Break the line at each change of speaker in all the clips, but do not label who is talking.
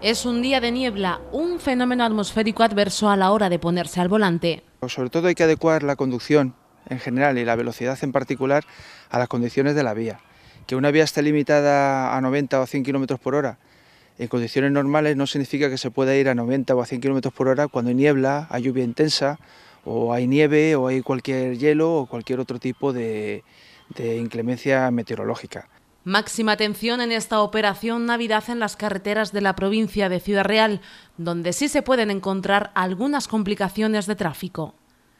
Es un día de niebla, un fenómeno atmosférico adverso a la hora de ponerse al volante.
Sobre todo hay que adecuar la conducción en general y la velocidad en particular a las condiciones de la vía. Que una vía esté limitada a 90 o 100 km por hora en condiciones normales no significa que se pueda ir a 90 o a 100 km por hora cuando hay niebla, hay lluvia intensa o hay nieve o hay cualquier hielo o cualquier otro tipo de inclemencia meteorológica.
Máxima atención en esta operación Navidad en las carreteras de la provincia de Ciudad Real, donde sí se pueden encontrar algunas complicaciones de tráfico.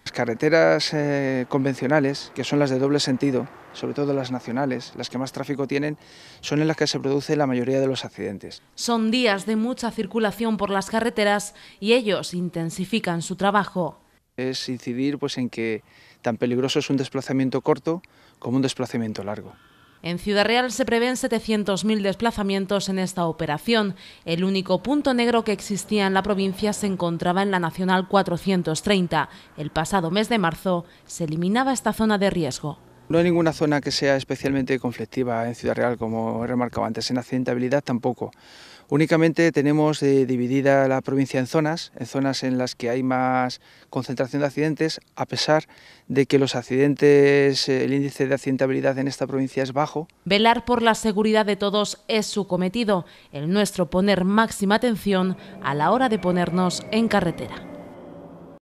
Las carreteras eh, convencionales, que son las de doble sentido, sobre todo las nacionales, las que más tráfico tienen, son en las que se produce la mayoría de los accidentes.
Son días de mucha circulación por las carreteras y ellos intensifican su trabajo.
Es incidir pues, en que tan peligroso es un desplazamiento corto como un desplazamiento largo.
En Ciudad Real se prevén 700.000 desplazamientos en esta operación. El único punto negro que existía en la provincia se encontraba en la Nacional 430. El pasado mes de marzo se eliminaba esta zona de riesgo.
No hay ninguna zona que sea especialmente conflictiva en Ciudad Real, como he remarcado antes, en accidentabilidad tampoco. Únicamente tenemos eh, dividida la provincia en zonas, en zonas en las que hay más concentración de accidentes, a pesar de que los accidentes, eh, el índice de accidentabilidad en esta provincia es bajo.
Velar por la seguridad de todos es su cometido, el nuestro poner máxima atención a la hora de ponernos en carretera.